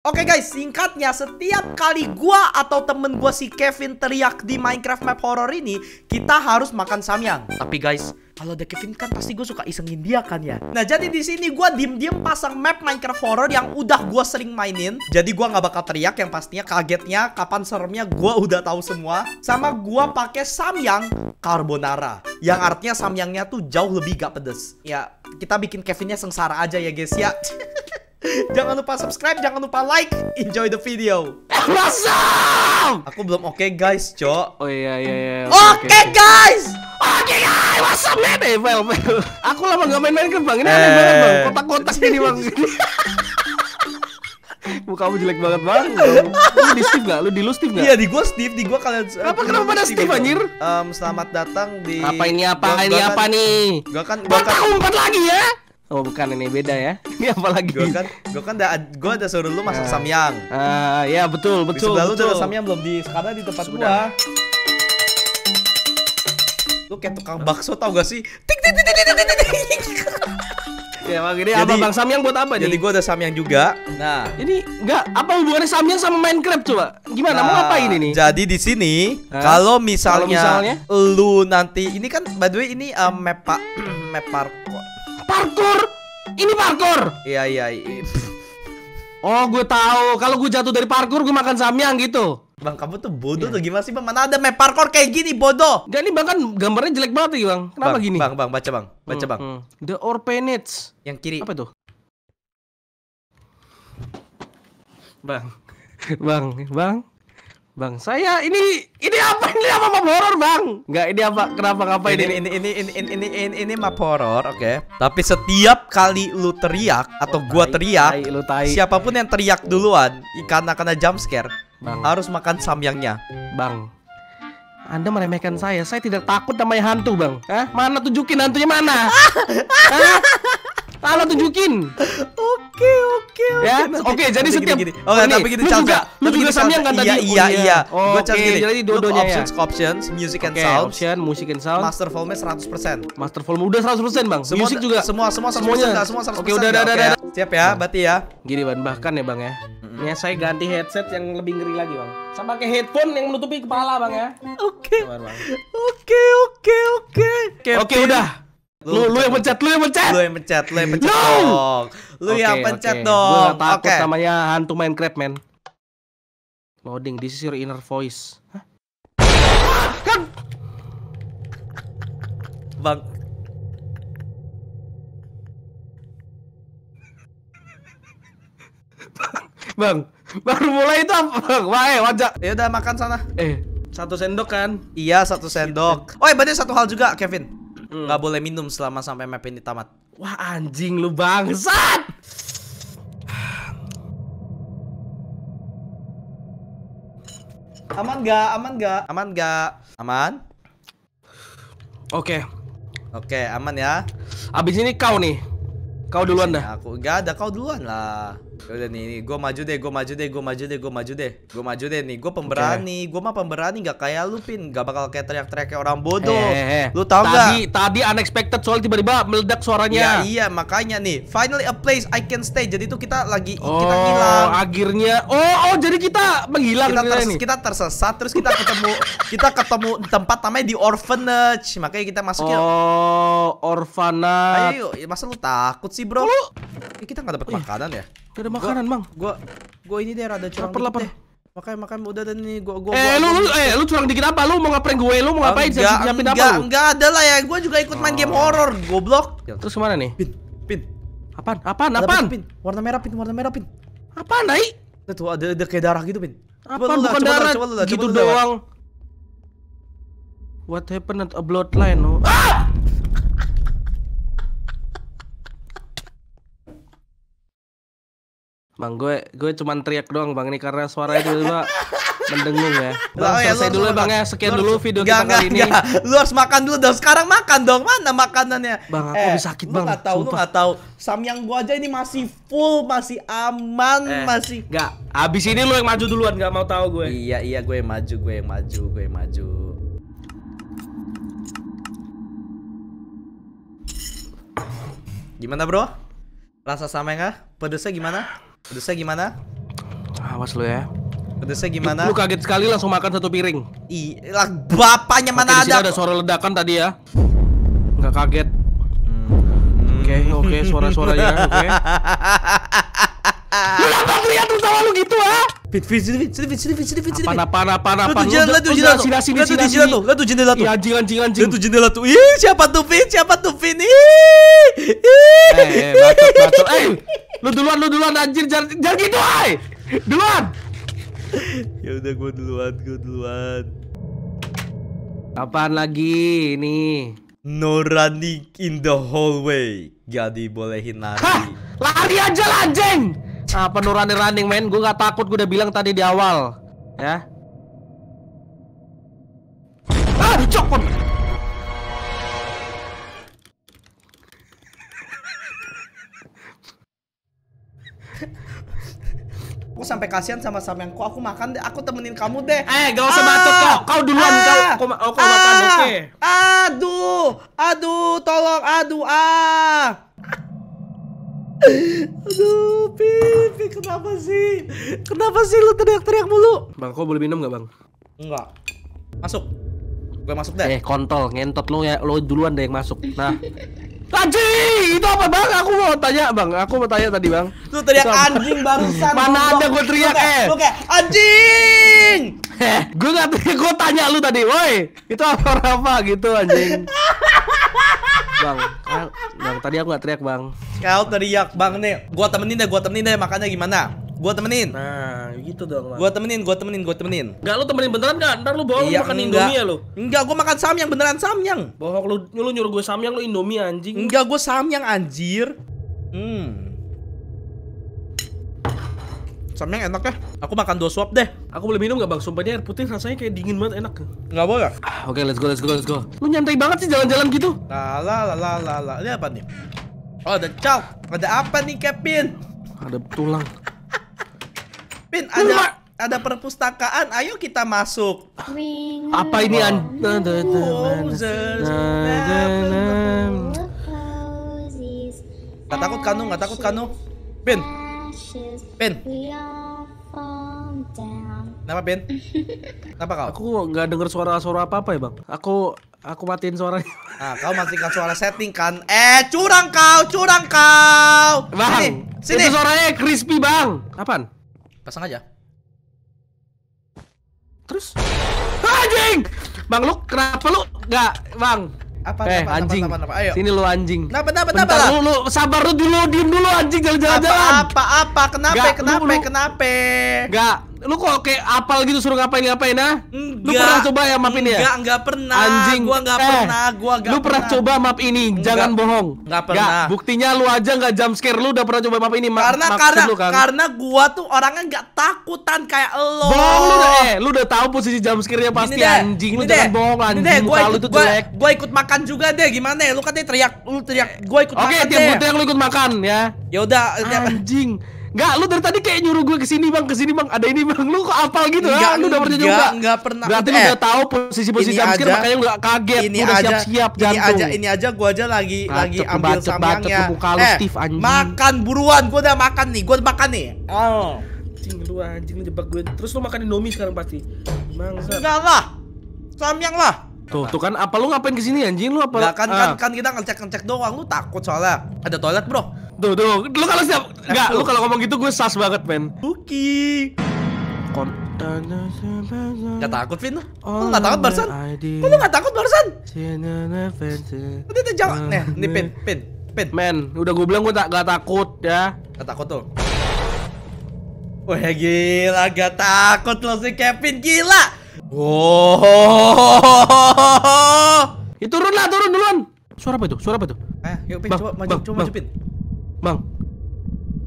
Oke okay guys, singkatnya setiap kali gua atau temen gua si Kevin teriak di Minecraft map horror ini, kita harus makan samyang. Tapi guys, kalau ada Kevin kan pasti gue suka isengin dia kan ya. Nah jadi di sini gue diem-diem pasang map Minecraft horror yang udah gue sering mainin. Jadi gue nggak bakal teriak yang pastinya kagetnya kapan seremnya gue udah tahu semua. Sama gue pakai samyang carbonara yang artinya samyangnya tuh jauh lebih gak pedes. Ya kita bikin Kevinnya sengsara aja ya guys ya. jangan lupa subscribe, jangan lupa like. Enjoy the video. Awesome! Aku belum oke okay, guys, Cok. Oh iya iya iya. Oke okay, okay, okay. guys. Oke okay, guys, what's nih, well, well. Aku lama gak main-main kan Bang. Ini eh. Bang. Kotak-kotak ini Bang. Kamu jelek banget bang. Lu di Steve gak? Lu di lu Steve gak? Iya di gua Steve, di gua kalian. Apa kenapa pada Steve, Steve anjir? Um, selamat datang di. Apa ini apa? Gua, ini kan, apa kan, nih? Gua kan. Gua kan. Empat lagi ya? Oh bukan ini beda ya. Ini apa lagi? Gue kan, gue kan udah, gua ada suruh lu masak ah. samyang. Ah uh, ya betul betul. Di lu udah samyang belum di sekarang di tempat gue. gua. Lu kayak tukang bakso tau gak sih? Tik tik tik tik tik tik. Ya bang, ini apa bang Samyang buat apa jadi nih? gue ada Samyang juga. Nah, ini enggak apa hubungannya Samyang sama Minecraft coba? Gimana nah, mau ngapain ini? Jadi di sini nah, kalau misalnya, misalnya lu nanti ini kan by the way ini uh, map map park parkour. Ini parkour. Iya iya. iya. Oh, gue tahu. Kalau gue jatuh dari parkour, gue makan samyang gitu. Bang, kamu tuh bodoh yeah. tuh gimana sih, Bang? Mana ada map parkour kayak gini, bodoh? Gak nih, Bang kan gambarnya jelek banget ya, Bang. Kenapa bang, gini? Bang, Bang, baca, Bang. Baca, hmm, Bang. Hmm. The orphanage. Yang kiri. Apa tuh? Bang. bang, Bang. Bang, saya ini ini apa ini apa map horror Bang? Enggak, ini apa kenapa ngapain ini ini ini ini ini ini ini, ini map horror oke. Okay. Tapi setiap kali lu teriak atau oh, gua teriak, siapapun yang teriak duluan ikan akan ada jump scare, Bang. harus makan samyangnya. Bang, anda meremehkan saya. Saya tidak takut namanya hantu, Bang. Hah? Mana tunjukin hantunya mana? Hah? Lala tunjukin. Oke, oke, oke. Ya, oke. Jadi setiap gini. Oh, tapi gini, Lu juga, lu juga yang kan tadi. Iya, iya. iya. Gua okay. gini. Jadi dua-duanya ya. Options, options, music and sound. Option, music and sound. Master volume 100%. Master volume udah 100%, Bang. Music juga. Semua semua semuanya. Semua 100%. Oke, udah, udah, udah. Siap ya, berarti ya. Gini, Bang, bahkan ya, Bang ya. Ya, saya ganti headset yang lebih ngeri lagi, Bang. Saya pakai headphone yang menutupi kepala, Bang ya. Oke. Oke, oke, oke. Oke, udah. Lu, lu, yang pencet, lu yang pencet. Lu yang pencet, lu yang pencet. No! Dong. Lu okay, yang pencet okay. dong. Gua takut okay. namanya hantu Minecraft, man. Loading, this is your inner voice. Hah? Kan? Bang. bang, baru mulai itu apa, Bang? Wah, wajah. Ya udah makan sana. Eh, satu sendok kan? Iya, satu sendok. Oh, eh, berarti satu hal juga, Kevin. Hmm. nggak hmm. boleh minum selama sampai map ini tamat. Wah anjing lu bangsat. aman ga? Aman ga? Aman ga? Aman? Oke. Okay. Oke, okay, aman ya. Abis ini kau nih. Kau duluan dah. Aku enggak ada, kau duluan lah. Ya udah nih, nih. gue maju deh, gue maju deh, gue maju deh, gue maju deh, gue maju deh nih. Gue pemberani, okay. gue mah pemberani, gak kayak lu pin, gak bakal kayak teriak-teriak kayak orang bodoh. Hey, eh, eh, hey, eh. hey. Lu tau tadi, gak? Tadi unexpected soal tiba-tiba meledak suaranya. Ya, iya makanya nih, finally a place I can stay. Jadi tuh kita lagi oh, kita hilang. Akhirnya, oh oh jadi kita menghilang. Kita, ters, kita tersesat, terus kita ketemu kita ketemu tempat namanya di orphanage. Makanya kita masuknya. Oh orphanage. Ayo, yuk, masa lu takut sih bro? Oh. Eh, kita nggak dapat oh, iya. makanan ya? Gak ada makanan, Bang. Gua gua ini deh rada curang. Lapar, lapar. Makanya makan udah dan nih gua gua. Eh, lu lu eh lu curang dikit apa? Lu mau ngapain gue? Lu mau ngapain? Enggak, Siap, enggak, apa lu? enggak ada lah ya. Gua juga ikut main game oh. horror, goblok. Ya, terus kemana nih? Pin, pin. Apaan? Apaan? Apaan? Pin. Warna merah pin, warna merah pin. Apaan, Nai? Itu ada, ada kayak darah gitu, Pin. Apa bukan darah? gitu doang. What happened at a bloodline? Oh? Ah! Bang, gue gue cuma teriak doang Bang ini karena suaranya itu juga mendengung ya. Oh, Bang, oh, ya, selesai dulu Bang ya. Sekian dulu video gak, kita gak, kali ini. Gak. Lu harus makan dulu dong. Sekarang makan dong. Mana makanannya? Bang, aku eh, sakit Bang. Lu gak tahu, lu gak tahu. Samyang gua aja ini masih full, masih aman, eh, masih Gak. Abis ini lu yang maju duluan, gak mau tahu gue. Iya, iya gue yang maju, gue yang maju, gue yang maju. Gimana, Bro? Rasa enggak? Pedesnya gimana? Pedesnya gimana? Awas lu ya. Pedesnya gimana? Lu, kaget sekali langsung makan satu piring. Iya, lah bapaknya mana Oke, ada? ada suara ledakan tadi ya. Nggak kaget. Hmm. Oke, oke, okay, suara-suaranya oke. Okay. lu nonton lihat lu sama lu gitu ah? Fit, fit, fit fit, fit fit, fit fit, sini, fit, sini. Apa, apa, apa, apa? Lihat tuh jendela, fit tuh jendela, sini, sini, sini, sini. tuh, lihat tuh jendela tuh. Iya, anjing, anjing, anjing. Lihat tuh jendela tuh. Ih, siapa tuh Fit? Siapa tuh Fit? Ih. Eh, fit bacot. Eh, eh Lu duluan, lu duluan anjir, jangan jangan gitu, ay. Duluan. ya udah gua duluan, gua duluan. Apaan lagi ini? No running in the hallway. jadi dibolehin lari. Hah, lari aja lah anjing. Apa no running running men? Gua gak takut, gua udah bilang tadi di awal. Ya. Ah, cokot. aku sampai kasihan sama sampeanku aku makan deh aku temenin kamu deh eh gak usah ah, batuk kau ah, kau duluan ah, kau kau, oh, kau ah, makan oke okay. aduh aduh tolong aduh ah Aduh, Pipi, kenapa sih? Kenapa sih lu teriak-teriak mulu? Bang, kau boleh minum gak Bang? Enggak. Masuk. Gue masuk deh. Eh, kontol, ngentot lu ya. lo duluan deh yang masuk. Nah. Anjing, itu apa bang? Aku mau tanya bang, aku mau tanya tadi bang Lu teriak Sama. anjing barusan Mana ada gue teriak eh Lu kayak, anjing eh, Gue gak teriak, gue tanya lu tadi Woi, itu apa apa gitu anjing Bang, bang, tadi aku gak teriak bang Kau teriak bang nih Gue temenin deh, gue temenin deh, makanya gimana? Gua temenin. Nah, gitu dong. Lah. Gua temenin, gua temenin, gua temenin. Enggak lu temenin beneran enggak? Ntar lu bohong iya, makan enggak. Indomie ya lu. Enggak, gua makan samyang beneran samyang. Bohong lu, lu nyuruh gua samyang lu Indomie anjing. Enggak, gua samyang anjir. Hmm. Samyang enak ya. Aku makan dua suap deh. Aku boleh minum gak bang? Sumpahnya air putih rasanya kayak dingin banget enak. enggak boleh. Ah, Oke, okay, let's go, let's go, let's go. Lu nyantai banget sih jalan-jalan gitu. La la la la la. Ini apa nih? Oh, ada cow. Ada apa nih, Kevin? Ada tulang. Pin ada ada perpustakaan. Ayo kita masuk. Apa ini an? Nah, nah, gak takut kanu, gak takut kanu. Pin. Pin. Kenapa Pin? Kenapa kau? Aku nggak denger suara-suara apa-apa ya bang. Aku aku matiin suaranya. Ah, kau matikan suara setting kan? Eh, curang kau, curang kau. Bang, sini, sini. Itu suaranya crispy bang. Kapan? Pasang aja. Terus? Anjing! Bang lu kenapa lu enggak, Bang? Apa, eh, apa, anjing. Apa, apa, apa, Ayo. Sini lu anjing. Kenapa, kenapa, kenapa? Lu, lu sabar lu dulu, diem dulu anjing jalan-jalan. Apa, apa, apa, kenapa, Gak, kenapa, kenapa? Enggak, lu kok kayak apal gitu suruh ngapain ngapain ah? Lu pernah coba ya map ini ya? Enggak, enggak pernah. Anjing. Gua enggak eh, pernah, gua enggak Lu pernah, coba map ini, jangan bohong. Enggak pernah. Enggak. Buktinya lu aja enggak jump scare, lu udah pernah coba map ini map, Karena karena kan? karena gua tuh orangnya enggak takutan kayak lo. Bohong lu udah, eh, lu udah tahu posisi jump scare-nya pasti anjing. Lu jangan bohong anjing. Deh, gua itu gua, jelek. Gua ikut makan juga deh, gimana ya? Lu katanya teriak, lu teriak, gua ikut makan. Oke, tiap gue yang lu ikut makan ya. Ya udah, anjing. Enggak, lu dari tadi kayak nyuruh gue sini, bang, ke sini, bang, ada ini bang, lu kok apal gitu enggak, ah, Lu udah pernah juga Enggak pernah. Berarti eh, lu udah tahu posisi-posisi samkir makanya lu gak kaget, ini udah siap-siap jantung. Ini aja, ini aja gua aja lagi bacet, lagi ambil bacet, eh, Steve, makan buruan, gua udah makan nih, Gua udah makan nih. Oh. Anjing lu anjing ngejebak jebak gue. Terus lu makan Indomie sekarang pasti. Mangsa. Enggak lah. Samyang lah. Tuh, tuh kan apa lu ngapain ke sini anjing lu apa? Enggak kan, kan ah. kan kan kita ngecek-ngecek doang lu takut soalnya. Ada toilet, Bro. Tuh, tuh. Lu kalau siap enggak, lu kalau ngomong gitu gue sas banget, men. Buki. Gak takut, Vin? Lu gak takut barusan? Kok lu gak takut barusan? Udah, udah, jangan. Nih, nih, Pin, Pin, Pin. Men, udah gue bilang gue tak gak takut ya. Gak takut tuh. Wah gila, gak takut lo si Kevin, gila. Oh. itu ya, turun lah, turun duluan. Suara apa itu? Suara apa itu? Eh, yuk Pin, coba maju, coba maju Pin. Bang.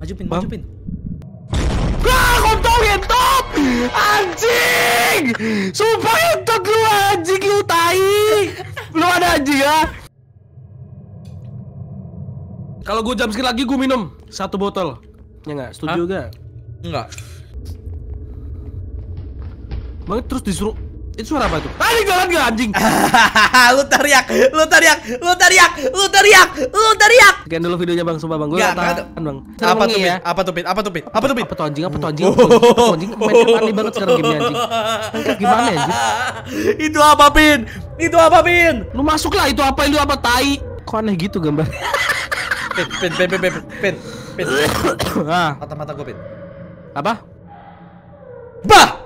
Maju pin, maju pin. Ah, kontol top! Anjing. Sumpah itu ya, lu anjing lu tai. Lu ada anjing ya. Kalau gue jam sekali lagi gue minum satu botol. Ya enggak, setuju enggak? Enggak. Bang terus disuruh itu suara apa tuh? Anjing jalan gak anjing? lu teriak, lu teriak, lu teriak, lu teriak, lu teriak. Sekian dulu videonya Bang, sumpah Bang. Gua gak, Bang. apa tuh, ya. Apa tuh, Pit? Apa tuh, Pit? Apa tuh, Pit? Apa tuh anjing? Apa tuh anjing? Apa tuh anjing? Main aneh banget sekarang game anjing. Angkat gimana anjing? Itu apa, Pin? Itu apa, Pin? Lu masuk lah itu apa? Itu apa tai? Kok aneh gitu gambar? Pin, Pin, Pin, Pin, Pin, Pin. Pin. Ah. Mata-mata gue, Pin. Apa? Bah!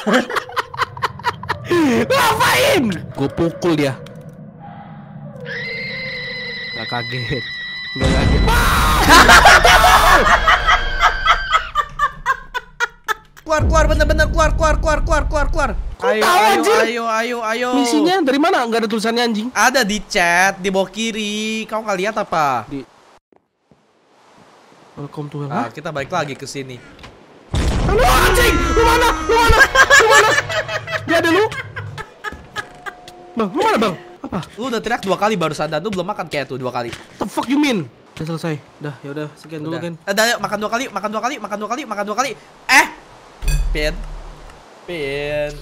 Ngapain? Gue pukul dia. Gak kaget. Gak kaget. keluar keluar bener-bener keluar keluar keluar keluar keluar keluar. Ayo ayo, ayo ayo ayo Misinya dari mana? Gak ada tulisannya anjing. Ada di chat di bawah kiri. Kau nggak lihat apa? Di Welcome to Hell. Nah, kita balik lagi ke sini. Lu anjing, lu mana? Lu mana? Lu mana? Dia ada lu. Bang, lu mana, Bang? Apa? Lu udah teriak dua kali baru sadar lu belum makan kayak tuh dua kali. The fuck you mean? Udah selesai. Udah, ya udah sekian dulu kan. Udah, eh, yuk, ya, makan dua kali, makan dua kali, makan dua kali, makan dua kali. Eh. Pin. Pin.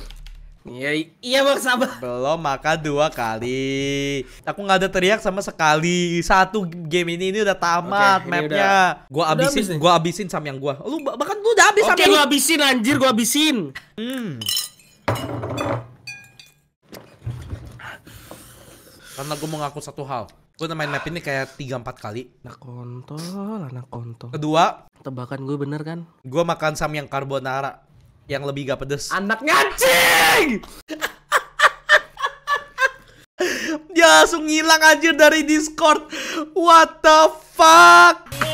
Iya, iya bang sabar. Belum makan dua kali. Aku nggak ada teriak sama sekali. Satu game ini ini udah tamat okay, mapnya. gua abisin, udah abis gua abisin sama yang gua. Lu bahkan udah habis Oke, okay, habisin anjir, gue habisin. Hmm. Karena gue mau ngaku satu hal. Gue main map ini kayak 3-4 kali. Anak kontol, anak kontol. Kedua. Tebakan gue bener kan? Gue makan sam yang carbonara. Yang lebih gak pedes. Anak ngancing! Dia langsung ngilang anjir dari Discord. What the fuck?